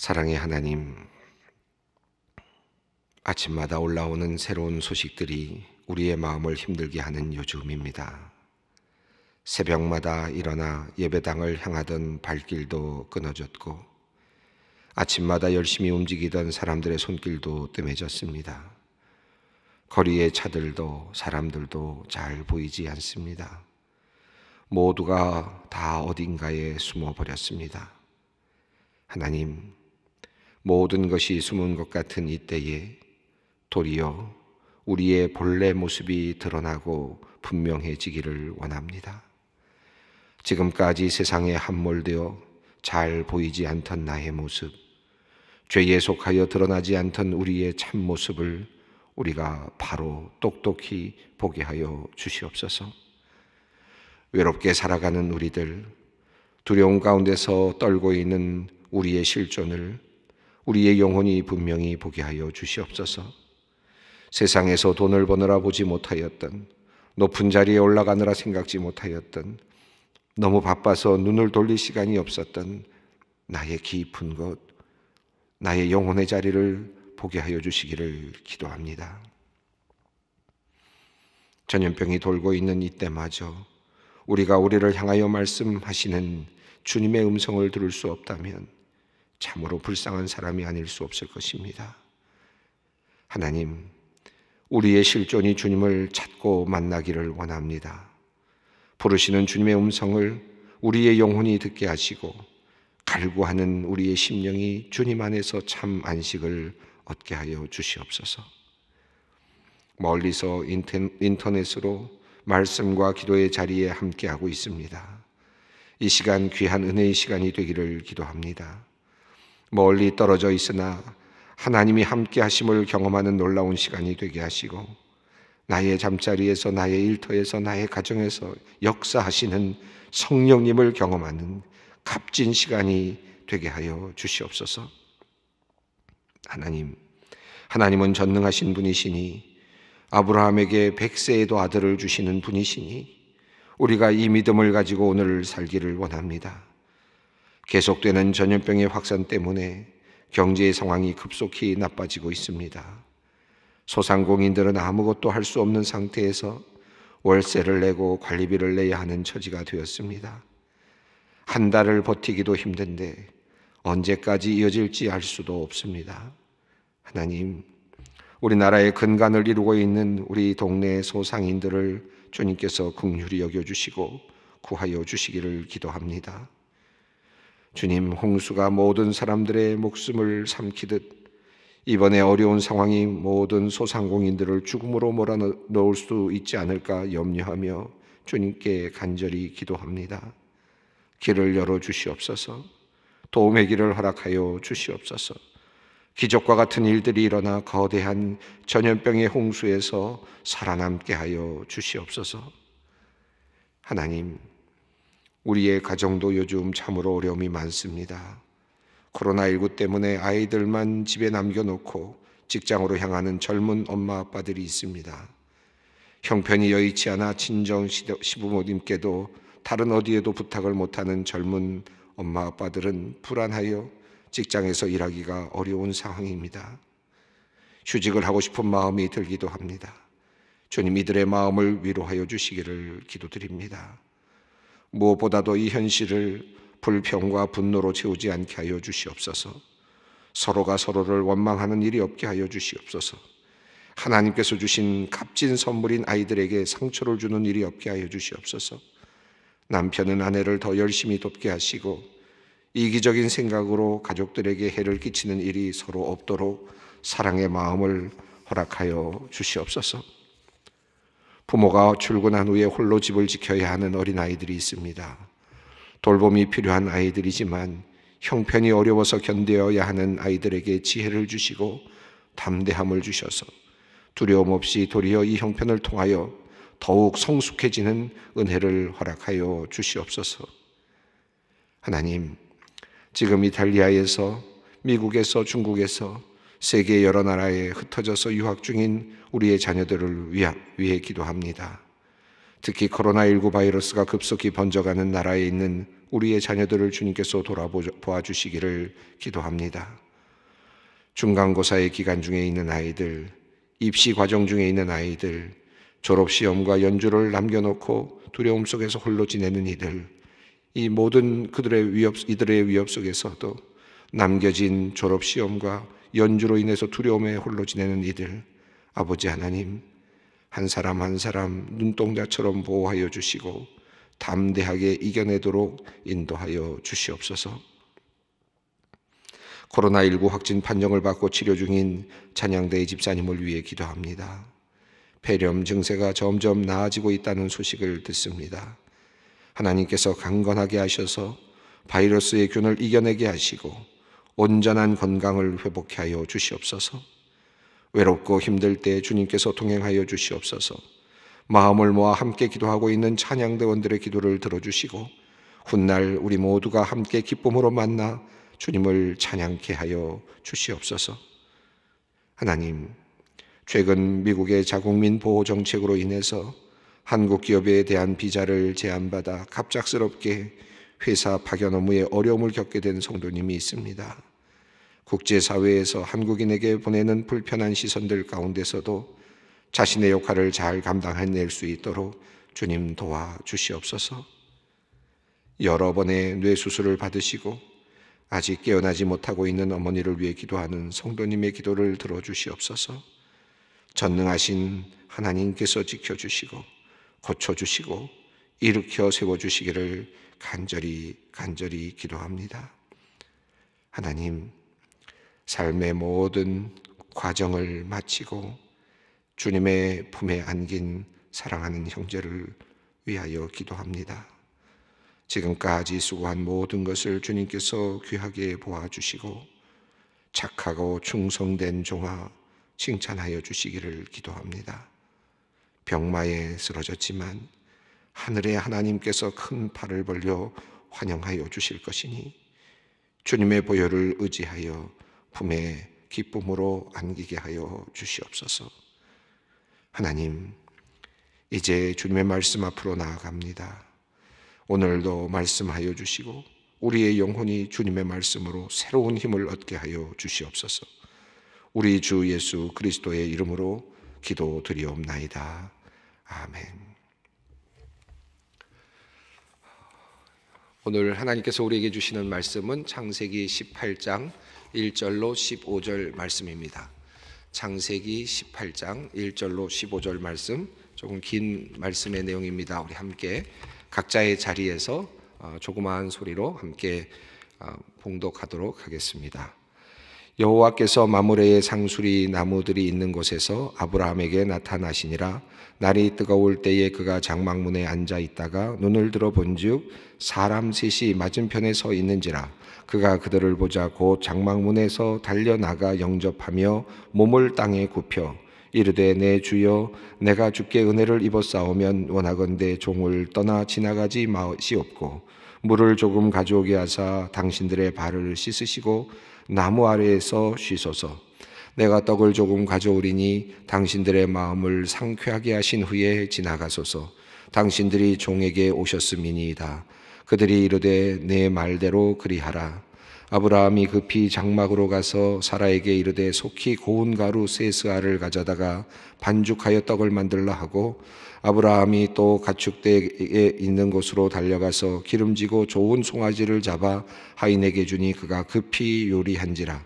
사랑의 하나님, 아침마다 올라오는 새로운 소식들이 우리의 마음을 힘들게 하는 요즘입니다. 새벽마다 일어나 예배당을 향하던 발길도 끊어졌고, 아침마다 열심히 움직이던 사람들의 손길도 뜸해졌습니다. 거리의 차들도 사람들도 잘 보이지 않습니다. 모두가 다 어딘가에 숨어버렸습니다. 하나님, 모든 것이 숨은 것 같은 이때에 도리어 우리의 본래 모습이 드러나고 분명해지기를 원합니다. 지금까지 세상에 함몰되어 잘 보이지 않던 나의 모습, 죄에 속하여 드러나지 않던 우리의 참모습을 우리가 바로 똑똑히 보게 하여 주시옵소서. 외롭게 살아가는 우리들, 두려움 가운데서 떨고 있는 우리의 실존을 우리의 영혼이 분명히 보게 하여 주시옵소서. 세상에서 돈을 버느라 보지 못하였던 높은 자리에 올라가느라 생각지 못하였던 너무 바빠서 눈을 돌릴 시간이 없었던 나의 깊은 곳 나의 영혼의 자리를 보게 하여 주시기를 기도합니다. 전염병이 돌고 있는 이때마저 우리가 우리를 향하여 말씀하시는 주님의 음성을 들을 수 없다면 참으로 불쌍한 사람이 아닐 수 없을 것입니다. 하나님, 우리의 실존이 주님을 찾고 만나기를 원합니다. 부르시는 주님의 음성을 우리의 영혼이 듣게 하시고 갈구하는 우리의 심령이 주님 안에서 참 안식을 얻게 하여 주시옵소서. 멀리서 인터넷으로 말씀과 기도의 자리에 함께하고 있습니다. 이 시간 귀한 은혜의 시간이 되기를 기도합니다. 멀리 떨어져 있으나 하나님이 함께 하심을 경험하는 놀라운 시간이 되게 하시고 나의 잠자리에서 나의 일터에서 나의 가정에서 역사하시는 성령님을 경험하는 값진 시간이 되게 하여 주시옵소서. 하나님, 하나님은 전능하신 분이시니 아브라함에게 백세에도 아들을 주시는 분이시니 우리가 이 믿음을 가지고 오늘 살기를 원합니다. 계속되는 전염병의 확산 때문에 경제의 상황이 급속히 나빠지고 있습니다. 소상공인들은 아무것도 할 수 없는 상태에서 월세를 내고 관리비를 내야 하는 처지가 되었습니다. 한 달을 버티기도 힘든데 언제까지 이어질지 알 수도 없습니다. 하나님, 우리나라의 근간을 이루고 있는 우리 동네 소상인들을 주님께서 긍휼히 여겨 주시고 구하여 주시기를 기도합니다. 주님 홍수가 모든 사람들의 목숨을 삼키듯 이번에 어려운 상황이 모든 소상공인들을 죽음으로 몰아넣을 수 있지 않을까 염려하며 주님께 간절히 기도합니다. 길을 열어 주시옵소서. 도움의 길을 허락하여 주시옵소서. 기적과 같은 일들이 일어나 거대한 전염병의 홍수에서 살아남게 하여 주시옵소서. 하나님, 우리의 가정도 요즘 참으로 어려움이 많습니다. 코로나19 때문에 아이들만 집에 남겨놓고 직장으로 향하는 젊은 엄마 아빠들이 있습니다. 형편이 여의치 않아 친정 시부모님께도 다른 어디에도 부탁을 못하는 젊은 엄마 아빠들은 불안하여 직장에서 일하기가 어려운 상황입니다. 휴직을 하고 싶은 마음이 들기도 합니다. 주님 이들의 마음을 위로하여 주시기를 기도드립니다. 무엇보다도 이 현실을 불평과 분노로 채우지 않게 하여 주시옵소서. 서로가 서로를 원망하는 일이 없게 하여 주시옵소서. 하나님께서 주신 값진 선물인 아이들에게 상처를 주는 일이 없게 하여 주시옵소서. 남편은 아내를 더 열심히 돕게 하시고 이기적인 생각으로 가족들에게 해를 끼치는 일이 서로 없도록 사랑의 마음을 허락하여 주시옵소서. 부모가 출근한 후에 홀로 집을 지켜야 하는 어린아이들이 있습니다. 돌봄이 필요한 아이들이지만 형편이 어려워서 견뎌야 하는 아이들에게 지혜를 주시고 담대함을 주셔서 두려움 없이 도리어 이 형편을 통하여 더욱 성숙해지는 은혜를 허락하여 주시옵소서. 하나님, 지금 이탈리아에서, 미국에서, 중국에서 세계 여러 나라에 흩어져서 유학 중인 우리의 자녀들을 위해 기도합니다. 특히 코로나19 바이러스가 급속히 번져가는 나라에 있는 우리의 자녀들을 주님께서 돌아보아 주시기를 기도합니다. 중간고사의 기간 중에 있는 아이들, 입시 과정 중에 있는 아이들, 졸업시험과 연주를 남겨놓고 두려움 속에서 홀로 지내는 이들, 이 모든 그들의 위협, 이들의 위협 속에서도 남겨진 졸업시험과 연주로 인해서 두려움에 홀로 지내는 이들, 아버지 하나님, 한 사람 한 사람 눈동자처럼 보호하여 주시고 담대하게 이겨내도록 인도하여 주시옵소서. 코로나19 확진 판정을 받고 치료 중인 찬양대의 집사님을 위해 기도합니다. 폐렴 증세가 점점 나아지고 있다는 소식을 듣습니다. 하나님께서 강건하게 하셔서 바이러스의 균을 이겨내게 하시고 온전한 건강을 회복케 하여 주시옵소서. 외롭고 힘들 때 주님께서 동행하여 주시옵소서. 마음을 모아 함께 기도하고 있는 찬양대원들의 기도를 들어주시고 훗날 우리 모두가 함께 기쁨으로 만나 주님을 찬양케 하여 주시옵소서. 하나님, 최근 미국의 자국민 보호 정책으로 인해서 한국 기업에 대한 비자를 제한받아 갑작스럽게 회사 파견 업무에 어려움을 겪게 된 성도님이 있습니다. 국제사회에서 한국인에게 보내는 불편한 시선들 가운데서도 자신의 역할을 잘 감당해낼 수 있도록 주님 도와 주시옵소서. 여러 번의 뇌수술을 받으시고 아직 깨어나지 못하고 있는 어머니를 위해 기도하는 성도님의 기도를 들어주시옵소서. 전능하신 하나님께서 지켜주시고 고쳐주시고 일으켜 세워주시기를 간절히 간절히 기도합니다. 하나님, 삶의 모든 과정을 마치고 주님의 품에 안긴 사랑하는 형제를 위하여 기도합니다. 지금까지 수고한 모든 것을 주님께서 귀하게 보아주시고 착하고 충성된 종아 칭찬하여 주시기를 기도합니다. 병마에 쓰러졌지만 하늘의 하나님께서 큰 팔을 벌려 환영하여 주실 것이니 주님의 보혈을 의지하여 품에 기쁨으로 안기게 하여 주시옵소서. 하나님, 이제 주님의 말씀 앞으로 나아갑니다. 오늘도 말씀하여 주시고 우리의 영혼이 주님의 말씀으로 새로운 힘을 얻게 하여 주시옵소서. 우리 주 예수 그리스도의 이름으로 기도드리옵나이다. 아멘. 오늘 하나님께서 우리에게 주시는 말씀은 창세기 18장 1절로 15절 말씀입니다. 창세기 18장 1절로 15절 말씀 조금 긴 말씀의 내용입니다. 우리 함께 각자의 자리에서 어, 조그마한 소리로 함께 어, 봉독하도록 하겠습니다. 여호와께서 마무레의 상수리 나무들이 있는 곳에서 아브라함에게 나타나시니라 날이 뜨거울 때에 그가 장막문에 앉아 있다가 눈을 들어 본즉 사람 셋이 맞은편에 서 있는지라 그가 그들을 보자 곧 장막문에서 달려나가 영접하며 몸을 땅에 굽혀 이르되 내 주여 내가 주께 은혜를 입었사오면 원하건대 종을 떠나 지나가지 마시옵고 물을 조금 가져오게 하사 당신들의 발을 씻으시고 나무 아래에서 쉬소서. 내가 떡을 조금 가져오리니 당신들의 마음을 상쾌하게 하신 후에 지나가소서. 당신들이 종에게 오셨음이니이다. 그들이 이르되 내 말대로 그리하라. 아브라함이 급히 장막으로 가서 사라에게 이르되 속히 고운 가루 세스아를 가져다가 반죽하여 떡을 만들라 하고 아브라함이 또 가축대에 있는 곳으로 달려가서 기름지고 좋은 송아지를 잡아 하인에게 주니 그가 급히 요리한지라.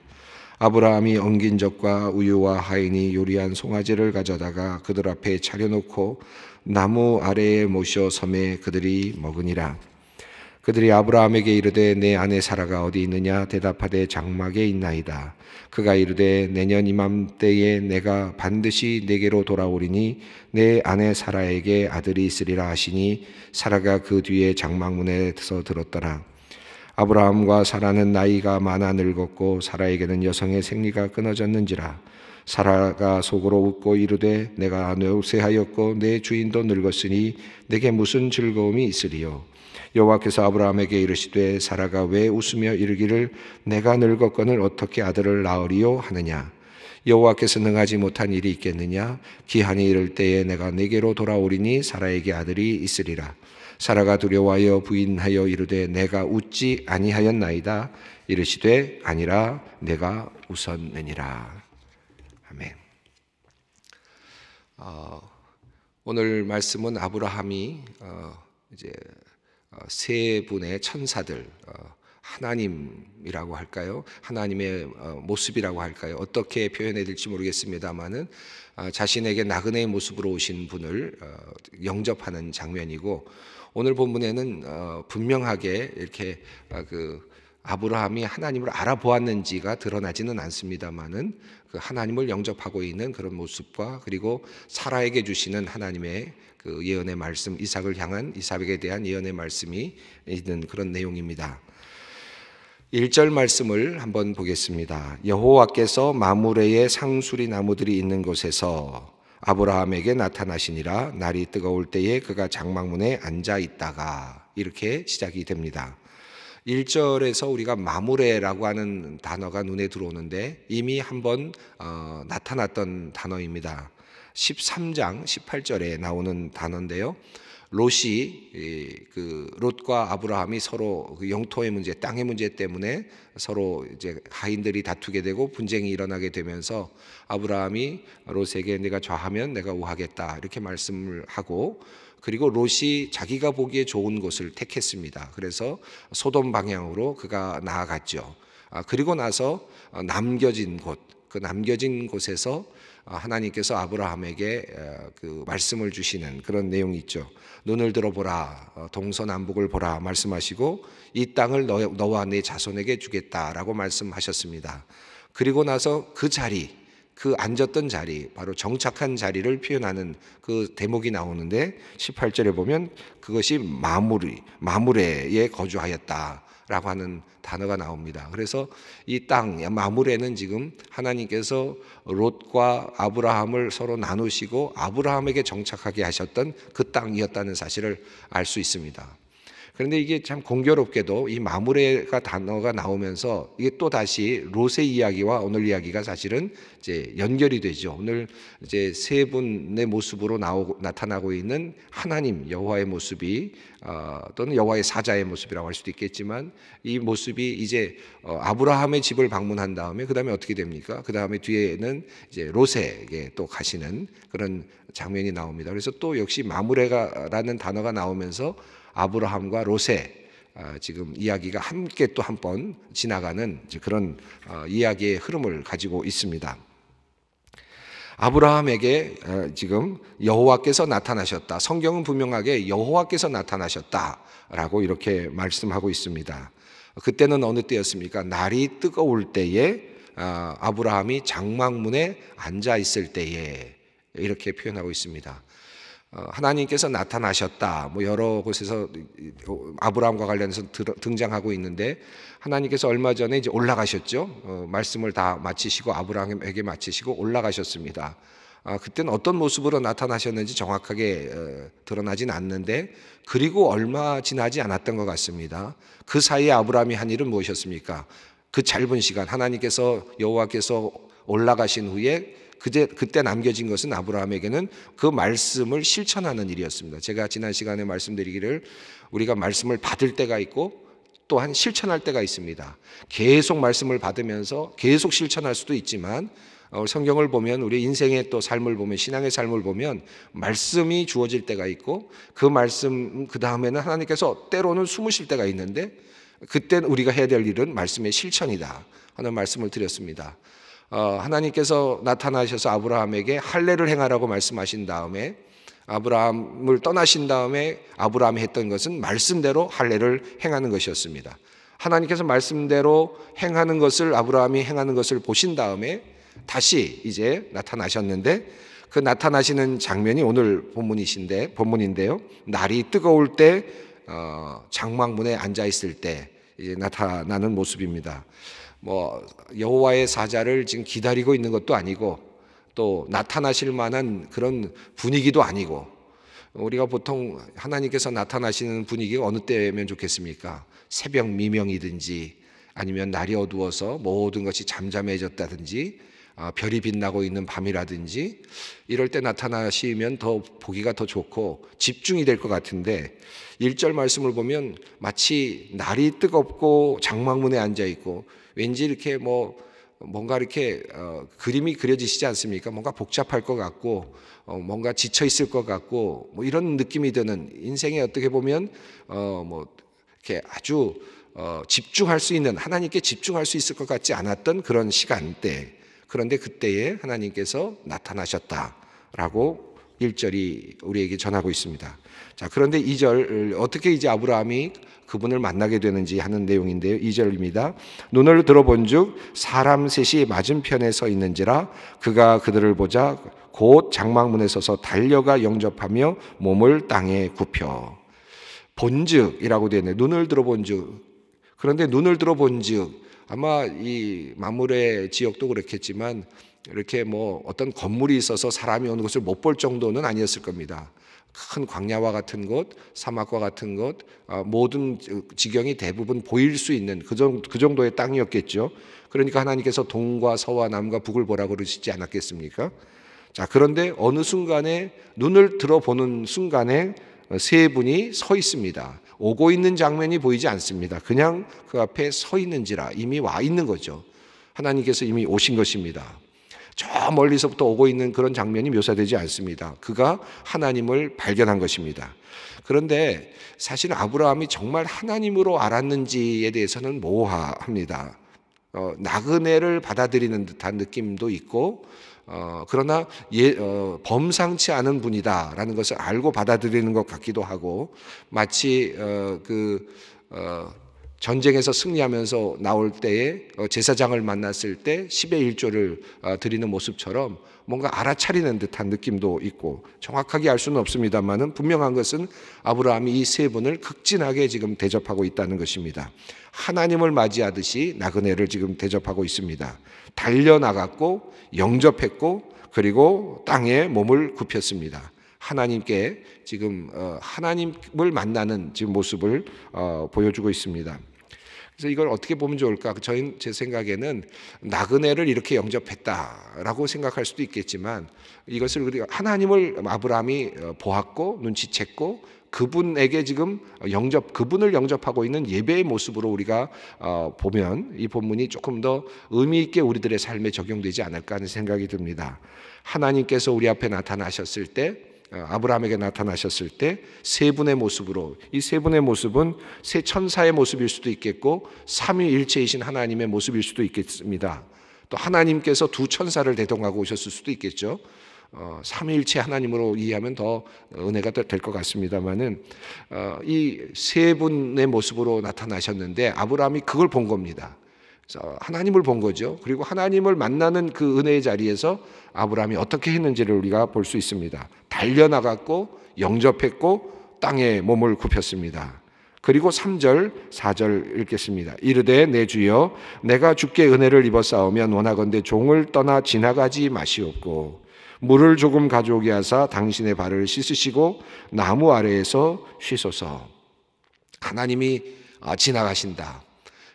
아브라함이 엉긴 적과 우유와 하인이 요리한 송아지를 가져다가 그들 앞에 차려놓고 나무 아래에 모셔 섬에 그들이 먹으니라. 그들이 아브라함에게 이르되 내 아내 사라가 어디 있느냐 대답하되 장막에 있나이다. 그가 이르되 내년 이맘때에 내가 반드시 내게로 돌아오리니 내 아내 사라에게 아들이 있으리라 하시니 사라가 그 뒤에 장막문에서 들었더라. 아브라함과 사라는 나이가 많아 늙었고 사라에게는 여성의 생리가 끊어졌는지라 사라가 속으로 웃고 이르되 내가 뇌우세하였고 내 주인도 늙었으니 내게 무슨 즐거움이 있으리요 여호와께서 아브라함에게 이르시되 사라가 왜 웃으며 이르기를 내가 늙었건을 어떻게 아들을 낳으리요 하느냐 여호와께서 능하지 못한 일이 있겠느냐 기한이 이를 때에 내가 내게로 돌아오리니 사라에게 아들이 있으리라 사라가 두려워하여 부인하여 이르되 내가 웃지 아니하였나이다 이르시되 아니라 내가 웃었느니라 아멘. 어, 오늘 말씀은 아브라함이 어, 이제 어, 세 분의 천사들, 어, 하나님이라고 할까요? 하나님의 어, 모습이라고 할까요? 어떻게 표현해야 될지 모르겠습니다만은 자신에게 나그네의 모습으로 오신 분을 영접하는 장면이고 오늘 본문에는 분명하게 이렇게 그 아브라함이 하나님을 알아보았는지가 드러나지는 않습니다만은 그 하나님을 영접하고 있는 그런 모습과 그리고 사라에게 주시는 하나님의 그 예언의 말씀, 이삭을 향한 이삭에 대한 예언의 말씀이 있는 그런 내용입니다. 1절 말씀을 한번 보겠습니다. 여호와께서 마무레의 상수리 나무들이 있는 곳에서 아브라함에게 나타나시니라 날이 뜨거울 때에 그가 장막문에 앉아 있다가 이렇게 시작이 됩니다. 1절에서 우리가 마무레라고 하는 단어가 눈에 들어오는데 이미 한번 어, 나타났던 단어입니다. 13장 18절에 나오는 단어인데요. 롯이 그 롯과 아브라함이 서로 그 영토의 문제, 땅의 문제 때문에 서로 이제 하인들이 다투게 되고 분쟁이 일어나게 되면서 아브라함이 롯에게 내가 좌하면 내가 우하겠다 이렇게 말씀을 하고 그리고 롯이 자기가 보기에 좋은 곳을 택했습니다. 그래서 소돔 방향으로 그가 나아갔죠. 아, 그리고 나서 어, 남겨진 곳, 그 남겨진 곳에서 아, 하나님께서 아브라함에게 그 말씀을 주시는 그런 내용이 있죠. 눈을 들어보라, 어, 동서남북을 보라 말씀하시고 이 땅을 너와 네 자손에게 주겠다라고 말씀하셨습니다. 그리고 나서 그 자리, 그 앉았던 자리, 바로 정착한 자리를 표현하는 그 대목이 나오는데 18절에 보면 그것이 마무리, 마무레에 거주하였다. 라고 하는 단어가 나옵니다. 그래서 이 땅, 마무레는 지금 하나님께서 롯과 아브라함을 서로 나누시고 아브라함에게 정착하게 하셨던 그 땅이었다는 사실을 알 수 있습니다. 그런데 이게 참 공교롭게도 이 마무레가 단어가 나오면서 이게 또 다시 롯의 이야기와 오늘 이야기가 사실은 이제 연결이 되죠. 오늘 이제 세 분의 모습으로 나오고, 나타나고 있는 하나님 여호와의 모습이 어, 또는 여호와의 사자의 모습이라고 할 수도 있겠지만 이 모습이 이제 어, 아브라함의 집을 방문한 다음에 그 다음에 어떻게 됩니까? 그 다음에 뒤에는 이제 롯에게 또 가시는 그런 장면이 나옵니다. 그래서 또 역시 마무레가라는 단어가 나오면서 아브라함과 로세 아, 지금 이야기가 함께 또 한 번 지나가는 그런 어, 이야기의 흐름을 가지고 있습니다. 아브라함에게 어, 지금 여호와께서 나타나셨다. 성경은 분명하게 여호와께서 나타나셨다라고 이렇게 말씀하고 있습니다. 그때는 어느 때였습니까? 날이 뜨거울 때에 아, 아브라함이 장막문에 앉아 있을 때에 이렇게 표현하고 있습니다. 어, 하나님께서 나타나셨다. 뭐 여러 곳에서 아브라함과 관련해서 등장하고 있는데 하나님께서 얼마 전에 이제 올라가셨죠. 어, 말씀을 다 마치시고 아브라함에게 마치시고 올라가셨습니다. 아, 그때는 어떤 모습으로 나타나셨는지 정확하게 어, 드러나진 않는데 그리고 얼마 지나지 않았던 것 같습니다. 그 사이에 아브라함이 한 일은 무엇이었습니까? 그 짧은 시간 하나님께서 여호와께서 올라가신 후에 그때, 그때 남겨진 것은 아브라함에게는 그 말씀을 실천하는 일이었습니다. 제가 지난 시간에 말씀드리기를 우리가 말씀을 받을 때가 있고 또한 실천할 때가 있습니다. 계속 말씀을 받으면서 계속 실천할 수도 있지만 어, 성경을 보면 우리 인생의 또 삶을 보면 신앙의 삶을 보면 말씀이 주어질 때가 있고 그 말씀 그 다음에는 하나님께서 때로는 숨으실 때가 있는데 그때 우리가 해야 될 일은 말씀의 실천이다 하는 말씀을 드렸습니다. 어, 하나님께서 나타나셔서 아브라함에게 할례를 행하라고 말씀하신 다음에 아브라함을 떠나신 다음에 아브라함이 했던 것은 말씀대로 할례를 행하는 것이었습니다. 하나님께서 말씀대로 행하는 것을 아브라함이 행하는 것을 보신 다음에 다시 이제 나타나셨는데 그 나타나시는 장면이 오늘 본문이신데 본문인데요. 날이 뜨거울 때 어, 장막문에 앉아 있을 때 나타나는 모습입니다. 뭐 여호와의 사자를 지금 기다리고 있는 것도 아니고 또 나타나실 만한 그런 분위기도 아니고 우리가 보통 하나님께서 나타나시는 분위기가 어느 때면 좋겠습니까? 새벽 미명이든지 아니면 날이 어두워서 모든 것이 잠잠해졌다든지 아, 별이 빛나고 있는 밤이라든지 이럴 때 나타나시면 더 보기가 더 좋고 집중이 될 것 같은데 1절 말씀을 보면 마치 날이 뜨겁고 장막문에 앉아 있고 왠지 이렇게 뭐 뭔가 이렇게 어, 그림이 그려지시지 않습니까? 뭔가 복잡할 것 같고 어, 뭔가 지쳐 있을 것 같고 뭐 이런 느낌이 드는 인생에 어떻게 보면 어, 뭐 이렇게 아주 어, 집중할 수 있는 하나님께 집중할 수 있을 것 같지 않았던 그런 시간대 그런데 그때에 하나님께서 나타나셨다라고 1절이 우리에게 전하고 있습니다. 자, 그런데 2절 어떻게 이제 아브라함이 그분을 만나게 되는지 하는 내용인데요. 2절입니다. 눈을 들어본즉 사람 셋이 맞은편에 서 있는지라 그가 그들을 보자 곧 장막문에 서서 달려가 영접하며 몸을 땅에 굽혀 본즉이라고 되네. 어있 눈을 들어본즉 그런데 눈을 들어본즉 아마 이 마물의 지역도 그렇겠지만 이렇게 뭐 어떤 건물이 있어서 사람이 오는 것을 못 볼 정도는 아니었을 겁니다. 큰 광야와 같은 곳, 사막과 같은 곳, 아, 모든 지경이 대부분 보일 수 있는 그, 정도, 그 정도의 땅이었겠죠. 그러니까 하나님께서 동과 서와 남과 북을 보라고 그러시지 않았겠습니까? 자, 그런데 어느 순간에 눈을 들어보는 순간에 세 분이 서 있습니다. 오고 있는 장면이 보이지 않습니다. 그냥 그 앞에 서 있는지라 이미 와 있는 거죠. 하나님께서 이미 오신 것입니다. 저 멀리서부터 오고 있는 그런 장면이 묘사되지 않습니다. 그가 하나님을 발견한 것입니다. 그런데 사실 아브라함이 정말 하나님으로 알았는지에 대해서는 모호합니다. 어, 나그네를 받아들이는 듯한 느낌도 있고 어, 그러나 예, 어, 범상치 않은 분이다라는 것을 알고 받아들이는 것 같기도 하고 마치 어, 그 어, 전쟁에서 승리하면서 나올 때에 어, 제사장을 만났을 때 10의 1조를 어, 드리는 모습처럼 뭔가 알아차리는 듯한 느낌도 있고 정확하게 알 수는 없습니다만은 분명한 것은 아브라함이 이 세 분을 극진하게 지금 대접하고 있다는 것입니다. 하나님을 맞이하듯이 나그네를 지금 대접하고 있습니다. 달려 나갔고 영접했고 그리고 땅에 몸을 굽혔습니다. 하나님께 지금 어, 하나님을 만나는 지금 모습을 어, 보여주고 있습니다. 그래서 이걸 어떻게 보면 좋을까? 그 저희 제 생각에는 나그네를 이렇게 영접했다라고 생각할 수도 있겠지만 이것을 우리가 하나님을 아브라함이 어, 보았고 눈치챘고 그분에게 지금 영접 그분을 영접하고 있는 예배의 모습으로 우리가 어, 보면 이 본문이 조금 더 의미 있게 우리들의 삶에 적용되지 않을까 하는 생각이 듭니다. 하나님께서 우리 앞에 나타나셨을 때 어, 아브라함에게 나타나셨을 때 세 분의 모습으로 이 세 분의 모습은 세 천사의 모습일 수도 있겠고 삼위일체이신 하나님의 모습일 수도 있겠습니다. 또 하나님께서 두 천사를 대동하고 오셨을 수도 있겠죠. 어, 삼위일체 하나님으로 이해하면 더 은혜가 될 것 같습니다만은 어, 이세 분의 모습으로 나타나셨는데 아브라함이 그걸 본 겁니다. 하나님을 본 거죠. 그리고 하나님을 만나는 그 은혜의 자리에서 아브라함이 어떻게 했는지를 우리가 볼 수 있습니다. 달려나갔고 영접했고 땅에 몸을 굽혔습니다. 그리고 3절, 4절 읽겠습니다. 이르되 내 주여 내가 주께 은혜를 입어 싸우면 원하건대 종을 떠나 지나가지 마시옵고 물을 조금 가져오게 하사 당신의 발을 씻으시고 나무 아래에서 쉬소서. 하나님이 아, 지나가신다.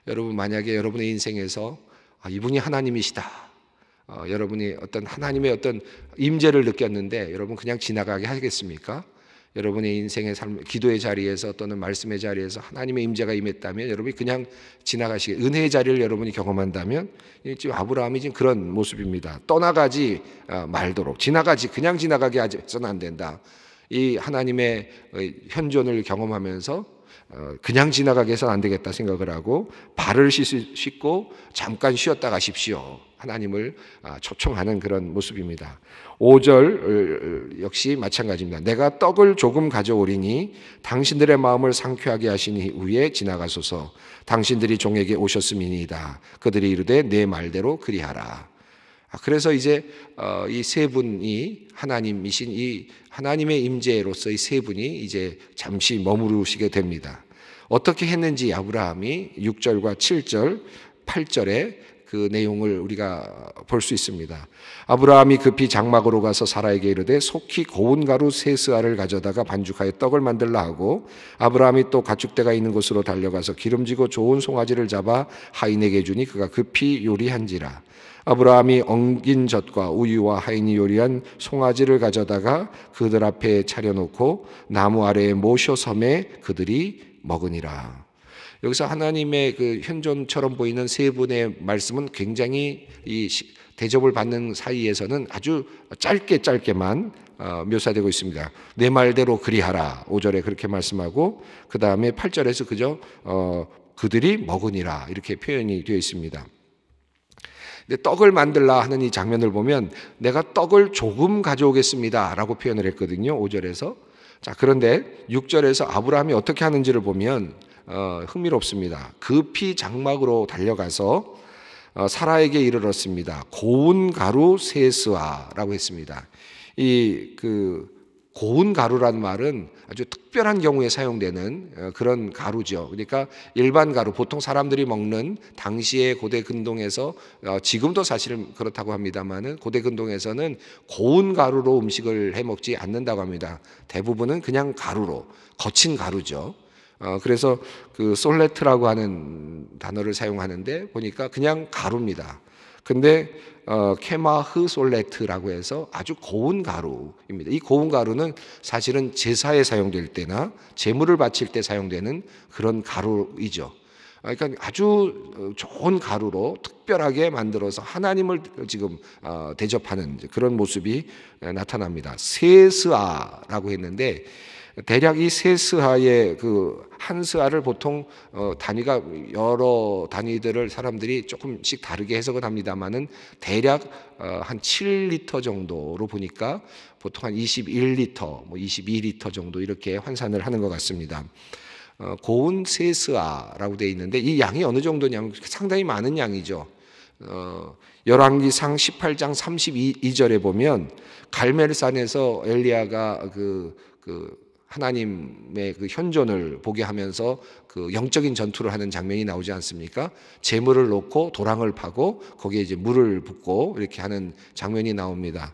여러분 만약에 여러분의 인생에서 아, 이분이 하나님이시다. 어, 여러분이 어떤 하나님의 어떤 임재를 느꼈는데 여러분 그냥 지나가게 하겠습니까? 여러분의 인생의 삶, 기도의 자리에서 또는 말씀의 자리에서 하나님의 임재가 임했다면 여러분이 그냥 지나가시게 은혜의 자리를 여러분이 경험한다면 지금 아브라함이 지금 그런 모습입니다. 떠나가지 어, 말도록 지나가지 그냥 지나가게 하지는 안 된다. 이 하나님의 어, 현존을 경험하면서 어, 그냥 지나가게 해서는 안 되겠다 생각을 하고 발을 씻고 잠깐 쉬었다 가십시오. 하나님을 아, 초청하는 그런 모습입니다. 5절 어, 어, 역시 마찬가지입니다. 내가 떡을 조금 가져오리니 당신들의 마음을 상쾌하게 하시니 위에 지나가소서 당신들이 종에게 오셨음이니이다. 그들이 이르되 내 말대로 그리하라. 아, 그래서 이제 어, 이세 분이 하나님이신 이 하나님의 임재로서 이 세 분이 이제 잠시 머무르시게 됩니다. 어떻게 했는지 아브라함이 6절과 7절, 8절에 그 내용을 우리가 볼 수 있습니다. 아브라함이 급히 장막으로 가서 사라에게 이르되 속히 고운 가루 세 스아를 가져다가 반죽하여 떡을 만들라 하고 아브라함이 또 가축대가 있는 곳으로 달려가서 기름지고 좋은 송아지를 잡아 하인에게 주니 그가 급히 요리한지라 아브라함이 엉긴 젖과 우유와 하인이 요리한 송아지를 가져다가 그들 앞에 차려놓고 나무 아래에 모셔 섬에 그들이 먹으니라. 여기서 하나님의 그 현존처럼 보이는 세 분의 말씀은 굉장히 이 대접을 받는 사이에서는 아주 짧게 짧게만 어, 묘사되고 있습니다. 내 말대로 그리하라. 5절에 그렇게 말씀하고 그 다음에 8절에서 그저 어, 그들이 먹으니라 이렇게 표현이 되어 있습니다. 근데 떡을 만들라 하는 이 장면을 보면 내가 떡을 조금 가져오겠습니다. 라고 표현을 했거든요. 5절에서. 자, 그런데 6절에서 아브라함이 어떻게 하는지를 보면 어, 흥미롭습니다. 급히 장막으로 달려가서 어, 사라에게 이르렀습니다. 고운 가루 세스와라고 했습니다. 이그 고운 가루란 말은 아주 특별한 경우에 사용되는 어, 그런 가루죠. 그러니까 일반 가루, 보통 사람들이 먹는 당시의 고대 근동에서 어, 지금도 사실은 그렇다고 합니다만은 고대 근동에서는 고운 가루로 음식을 해 먹지 않는다고 합니다. 대부분은 그냥 가루로 거친 가루죠. 어, 그래서 그 솔레트라고 하는 단어를 사용하는데 보니까 그냥 가루입니다. 근데 어, 케마흐 솔레트라고 해서 아주 고운 가루입니다. 이 고운 가루는 사실은 제사에 사용될 때나 제물을 바칠 때 사용되는 그런 가루이죠. 아, 그러니까 아주 어, 좋은 가루로 특별하게 만들어서 하나님을 지금 어, 대접하는 그런 모습이 나타납니다. 세스아라고 했는데 대략 이세 스하의 그 한 스하를 보통 어 단위가 여러 단위들을 사람들이 조금씩 다르게 해석을 합니다만은 대략 어한 7리터 정도로 보니까 보통 한 21리터, 뭐 22리터 정도 이렇게 환산을 하는 것 같습니다. 어고운세 스하라고 되어 있는데 이 양이 어느 정도냐면 상당히 많은 양이죠. 어, 열왕기상 18장 32절에 보면 갈멜산에서 엘리야가 그, 그 하나님의 그 현존을 보게 하면서 그 영적인 전투를 하는 장면이 나오지 않습니까? 재물을 놓고 도랑을 파고 거기에 이제 물을 붓고 이렇게 하는 장면이 나옵니다.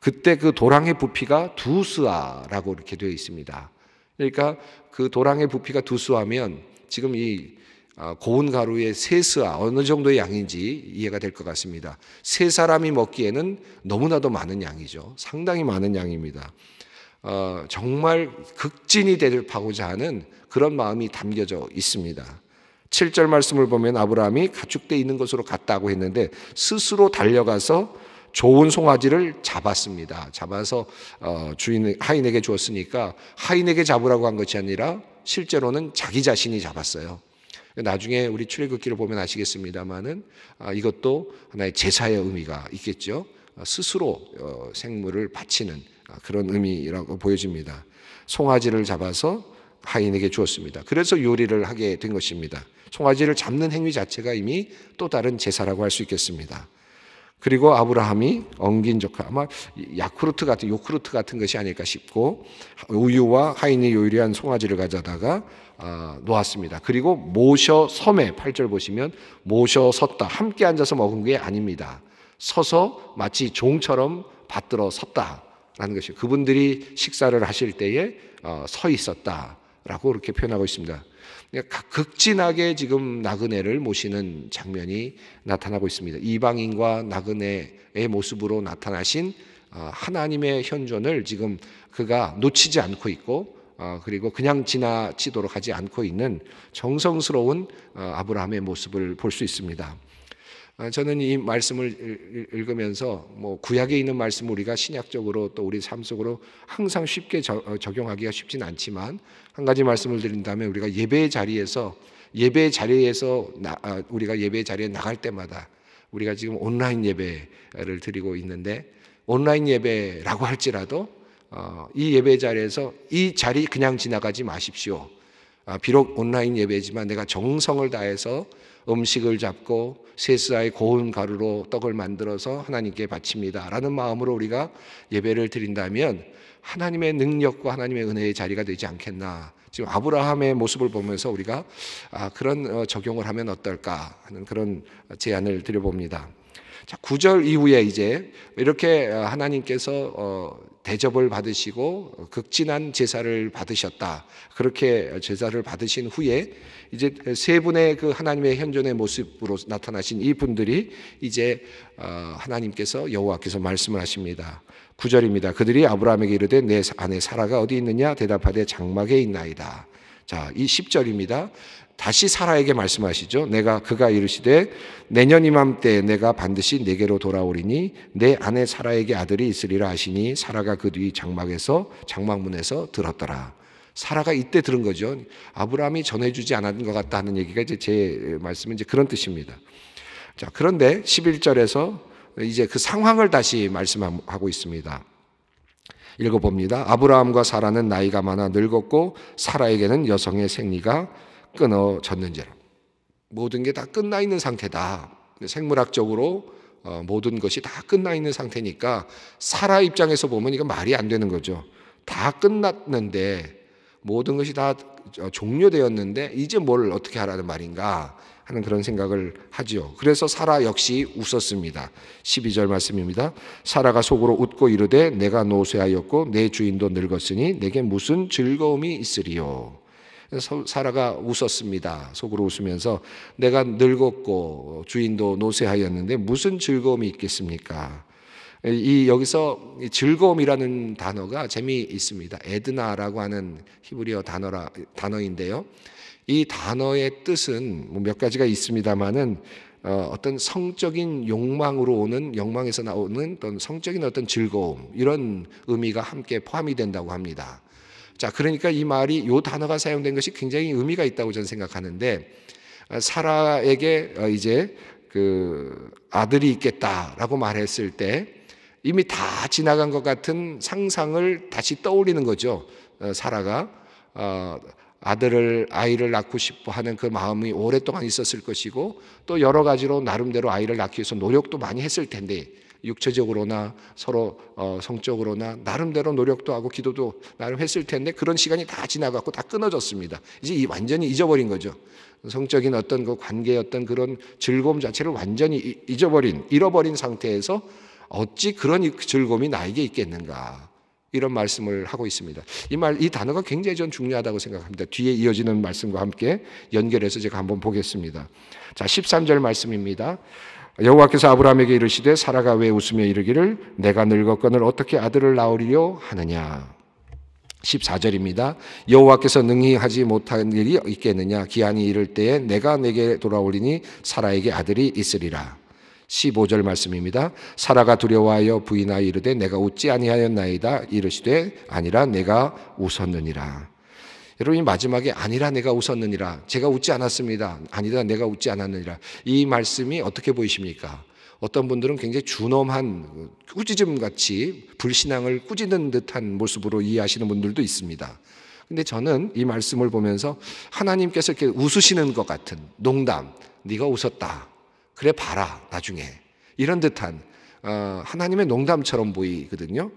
그때 그 도랑의 부피가 두 스아라고 이렇게 되어 있습니다. 그러니까 그 도랑의 부피가 두 스아면 지금 이 아, 고운 가루의 세 스아 어느 정도의 양인지 이해가 될 것 같습니다. 세 사람이 먹기에는 너무나도 많은 양이죠. 상당히 많은 양입니다. 어, 정말 극진히 대접하고자 하는 그런 마음이 담겨져 있습니다. 7절 말씀을 보면 아브라함이 가축대 있는 것으로 갔다고 했는데 스스로 달려가서 좋은 송아지를 잡았습니다. 잡아서 어, 주인 하인에게 주었으니까 하인에게 잡으라고 한 것이 아니라 실제로는 자기 자신이 잡았어요. 나중에 우리 출애굽기를 보면 아시겠습니다만은 아, 이것도 하나의 제사의 의미가 있겠죠. 어, 스스로 어, 생물을 바치는 아, 그런 의미라고 보여집니다. 송아지를 잡아서 하인에게 주었습니다. 그래서 요리를 하게 된 것입니다. 송아지를 잡는 행위 자체가 이미 또 다른 제사라고 할 수 있겠습니다. 그리고 아브라함이 엉긴 조카 아마 야쿠르트 같은 요크루트 같은 것이 아닐까 싶고 우유와 하인이 요리한 송아지를 가져다가 아, 놓았습니다. 그리고 모셔 섬에 8절 보시면 모셔 섰다 함께 앉아서 먹은 게 아닙니다. 서서 마치 종처럼 받들어 섰다 라는 것이 그분들이 식사를 하실 때에 어, 서 있었다라고 이렇게 표현하고 있습니다. 그러니까 극진하게 지금 나그네를 모시는 장면이 나타나고 있습니다. 이방인과 나그네의 모습으로 나타나신 어, 하나님의 현존을 지금 그가 놓치지 않고 있고 어, 그리고 그냥 지나치도록 하지 않고 있는 정성스러운 아브라함의 모습을 볼 수 있습니다. 아, 저는 이 말씀을 읽으면서 뭐 구약에 있는 말씀 우리가 신약적으로 또 우리 삶 속으로 항상 쉽게 어, 적용하기가 쉽진 않지만 한 가지 말씀을 드린다면 우리가 예배 자리에서 예배 자리에서 나, 아, 우리가 예배 자리에 나갈 때마다 우리가 지금 온라인 예배를 드리고 있는데 온라인 예배라고 할지라도 어, 이 예배 자리에서 이 자리 그냥 지나가지 마십시오. 아, 비록 온라인 예배지만 내가 정성을 다해서 음식을 잡고 세스아의 고운 가루로 떡을 만들어서 하나님께 바칩니다. 라는 마음으로 우리가 예배를 드린다면 하나님의 능력과 하나님의 은혜의 자리가 되지 않겠나. 지금 아브라함의 모습을 보면서 우리가 아, 그런 어, 적용을 하면 어떨까 하는 그런 제안을 드려봅니다. 자, 9절 이후에 이제 이렇게 어, 하나님께서 어, 대접을 받으시고 극진한 제사를 받으셨다. 그렇게 제사를 받으신 후에 이제 세 분의 그 하나님의 현존의 모습으로 나타나신 이 분들이 이제 어, 하나님께서 여호와께서 말씀을 하십니다. 구절입니다. 그들이 아브라함에게 이르되 내 아내 사라가 어디 있느냐 대답하되 장막에 있나이다. 자, 이 10절입니다. 다시 사라에게 말씀하시죠. 내가 그가 이르시되 내년 이맘때 내가 반드시 내게로 돌아오리니 내 아내 사라에게 아들이 있으리라 하시니 사라가 그 뒤 장막에서 장막문에서 들었더라. 사라가 이때 들은 거죠. 아브라함이 전해주지 않았던 것 같다 하는 얘기가 이제 제 말씀은 이제 그런 뜻입니다. 자, 그런데 11절에서 이제 그 상황을 다시 말씀하고 있습니다. 읽어봅니다. 아브라함과 사라는 나이가 많아 늙었고 사라에게는 여성의 생리가 끊어졌는지라. 모든 게 다 끝나 있는 상태다. 생물학적으로 어, 모든 것이 다 끝나 있는 상태니까 살아 입장에서 보면 이건 말이 안 되는 거죠. 다 끝났는데 모든 것이 다 어, 종료되었는데 이제 뭘 어떻게 하라는 말인가 하는 그런 생각을 하지요. 그래서 사라 역시 웃었습니다. 12절 말씀입니다. 사라가 속으로 웃고 이르되 내가 노쇠하였고 내 주인도 늙었으니 내게 무슨 즐거움이 있으리요. 사라가 웃었습니다. 속으로 웃으면서 내가 늙었고 주인도 노쇠하였는데 무슨 즐거움이 있겠습니까? 이 여기서 즐거움이라는 단어가 재미 있습니다. 에드나라고 하는 히브리어 단어라 단어인데요. 이 단어의 뜻은 뭐 몇 가지가 있습니다만은 어, 어떤 성적인 욕망으로 오는 욕망에서 나오는 어떤 성적인 어떤 즐거움 이런 의미가 함께 포함이 된다고 합니다. 자, 그러니까 이 말이 요 단어가 사용된 것이 굉장히 의미가 있다고 저는 생각하는데 아, 사라에게 어, 이제 그 아들이 있겠다라고 말했을 때 이미 다 지나간 것 같은 상상을 다시 떠올리는 거죠. 어, 사라가 어, 아들을 아이를 낳고 싶어 하는 그 마음이 오랫동안 있었을 것이고 또 여러 가지로 나름대로 아이를 낳기 위해서 노력도 많이 했을 텐데 육체적으로나 서로 어, 성적으로나 나름대로 노력도 하고 기도도 나름 했을 텐데 그런 시간이 다 지나갔고 다 끊어졌습니다. 이제 이 완전히 잊어버린 거죠. 성적인 어떤 그 관계 였던 그런 즐거움 자체를 완전히 잊어버린 잃어버린 상태에서 어찌 그런 즐거움이 나에게 있겠는가. 이런 말씀을 하고 있습니다. 이 말, 이 단어가 굉장히 전 중요하다고 생각합니다. 뒤에 이어지는 말씀과 함께 연결해서 제가 한번 보겠습니다. 자, 13절 말씀입니다. 여호와께서 아브라함에게 이르시되 사라가 왜 웃으며 이르기를 내가 늙었건을 어떻게 아들을 낳으리요 하느냐 14절입니다. 여호와께서 능히 하지 못한 일이 있겠느냐 기한이 이를 때에 내가 내게 돌아오리니 사라에게 아들이 있으리라. 15절 말씀입니다. 사라가 두려워하여 부인하여 이르되 내가 웃지 아니하였나이다 이르시되 아니라 내가 웃었느니라. 여러분이 마지막에 아니라 내가 웃었느니라. 제가 웃지 않았습니다. 아니다 내가 웃지 않았느니라. 이 말씀이 어떻게 보이십니까? 어떤 분들은 굉장히 준엄한 꾸짖음 같이 불신앙을 꾸짖는 듯한 모습으로 이해하시는 분들도 있습니다. 근데 저는 이 말씀을 보면서 하나님께서 이렇게 웃으시는 것 같은 농담, 네가 웃었다. 그래 봐라 나중에 이런 듯한 어, 하나님의 농담처럼 보이거든요.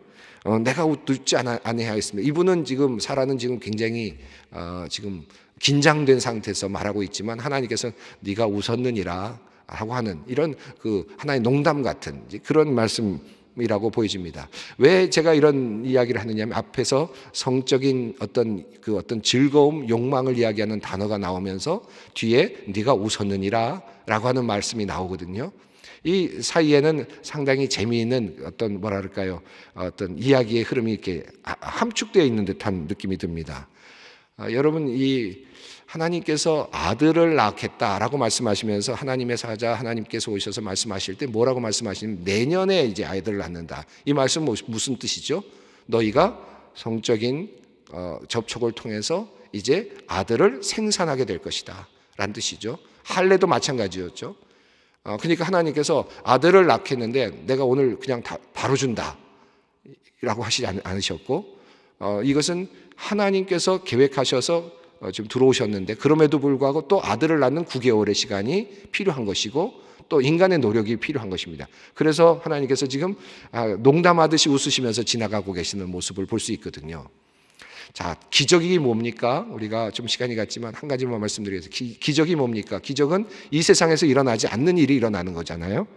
어, 내가 웃지 않아야했습니다. 이분은 지금 사라는 지금 굉장히 어, 지금 긴장된 상태에서 말하고 있지만 하나님께서 네가 웃었느니라 하고 하는 이런 그 하나의 농담 같은 그런 말씀. 이라고 보여집니다. 왜 제가 이런 이야기를 하느냐면 앞에서 성적인 어떤 그 어떤 즐거움, 욕망을 이야기하는 단어가 나오면서 뒤에 네가 웃었느니라라고 하는 말씀이 나오거든요. 이 사이에는 상당히 재미있는 어떤 뭐랄까요 어떤 이야기의 흐름이 이렇게 함축되어 있는 듯한 느낌이 듭니다. 아, 여러분 이 하나님께서 아들을 낳겠다라고 말씀하시면서 하나님의 사자 하나님께서 오셔서 말씀하실 때 뭐라고 말씀하시면 내년에 이제 아이들을 낳는다. 이 말씀 뭐, 무슨 뜻이죠? 너희가 성적인 어, 접촉을 통해서 이제 아들을 생산하게 될 것이다. 라는 뜻이죠. 할례도 마찬가지였죠. 어, 그러니까 하나님께서 아들을 낳겠는데 내가 오늘 그냥 바로 준다. 라고 하시지 않으셨고, 어, 이것은 하나님께서 계획하셔서 어, 지금 들어오셨는데, 그럼에도 불구하고 또 아들을 낳는 9개월의 시간이 필요한 것이고, 또 인간의 노력이 필요한 것입니다. 그래서 하나님께서 지금 아, 농담하듯이 웃으시면서 지나가고 계시는 모습을 볼 수 있거든요. 자, 기적이 뭡니까? 우리가 좀 시간이 갔지만 한 가지만 말씀드리겠습니다. 기, 기적이 뭡니까? 기적은 이 세상에서 일어나지 않는 일이 일어나는 거잖아요.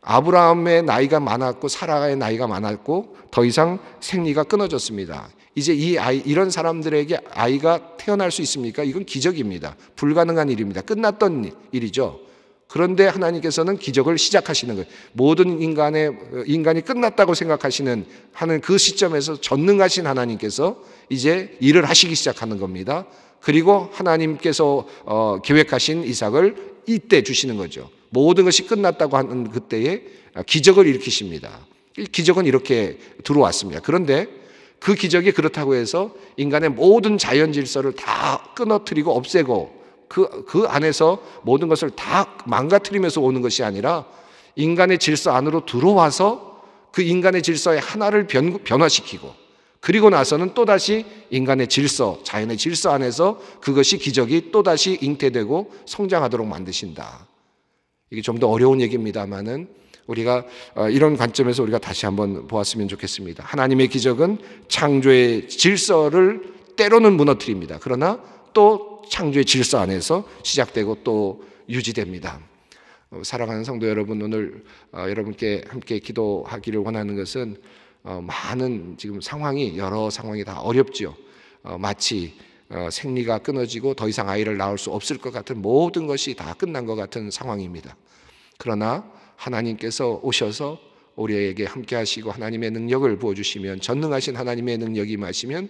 아브라함의 나이가 많았고 사라의 나이가 많았고 더 이상 생리가 끊어졌습니다. 이제 이 아이 이런 사람들에게 아이가 태어날 수 있습니까? 이건 기적입니다. 불가능한 일입니다. 끝났던 일이죠. 그런데 하나님께서는 기적을 시작하시는 거예요. 모든 인간의 인간이 끝났다고 생각하시는 하는 그 시점에서 전능하신 하나님께서 이제 일을 하시기 시작하는 겁니다. 그리고 하나님께서 어, 계획하신 이삭을 이때 주시는 거죠. 모든 것이 끝났다고 하는 그때에 기적을 일으키십니다. 기적은 이렇게 들어왔습니다. 그런데 그 기적이 그렇다고 해서 인간의 모든 자연 질서를 다 끊어뜨리고 없애고 그, 그 안에서 모든 것을 다 망가뜨리면서 오는 것이 아니라 인간의 질서 안으로 들어와서 그 인간의 질서의 하나를 변, 변화시키고 그리고 나서는 또다시 인간의 질서, 자연의 질서 안에서 그것이 기적이 또다시 잉태되고 성장하도록 만드신다. 이게 좀 더 어려운 얘기입니다만은 우리가 어, 이런 관점에서 우리가 다시 한번 보았으면 좋겠습니다. 하나님의 기적은 창조의 질서를 때로는 무너뜨립니다. 그러나 또 창조의 질서 안에서 시작되고 또 유지됩니다. 어, 사랑하는 성도 여러분, 오늘 어, 여러분께 함께 기도하기를 원하는 것은 어, 많은 지금 상황이 여러 상황이 다 어렵지요. 마치 생리가 끊어지고 더 이상 아이를 낳을 수 없을 것 같은 모든 것이 다 끝난 것 같은 상황입니다. 그러나 하나님께서 오셔서 우리에게 함께 하시고 하나님의 능력을 부어 주시면 전능하신 하나님의 능력이 마시면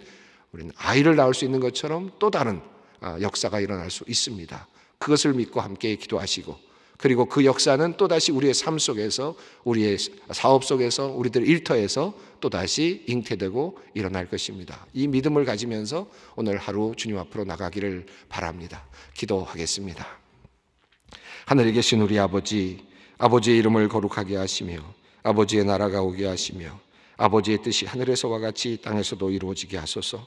우리는 아이를 낳을 수 있는 것처럼 또 다른 아, 역사가 일어날 수 있습니다. 그것을 믿고 함께 기도하시고 그리고 그 역사는 또다시 우리의 삶 속에서 우리의 사업 속에서 우리들 일터에서 또다시 잉태되고 일어날 것입니다. 이 믿음을 가지면서 오늘 하루 주님 앞으로 나가기를 바랍니다. 기도하겠습니다. 하늘에 계신 우리 아버지 아버지의 이름을 거룩하게 하시며 아버지의 나라가 오게 하시며 아버지의 뜻이 하늘에서와 같이 땅에서도 이루어지게 하소서.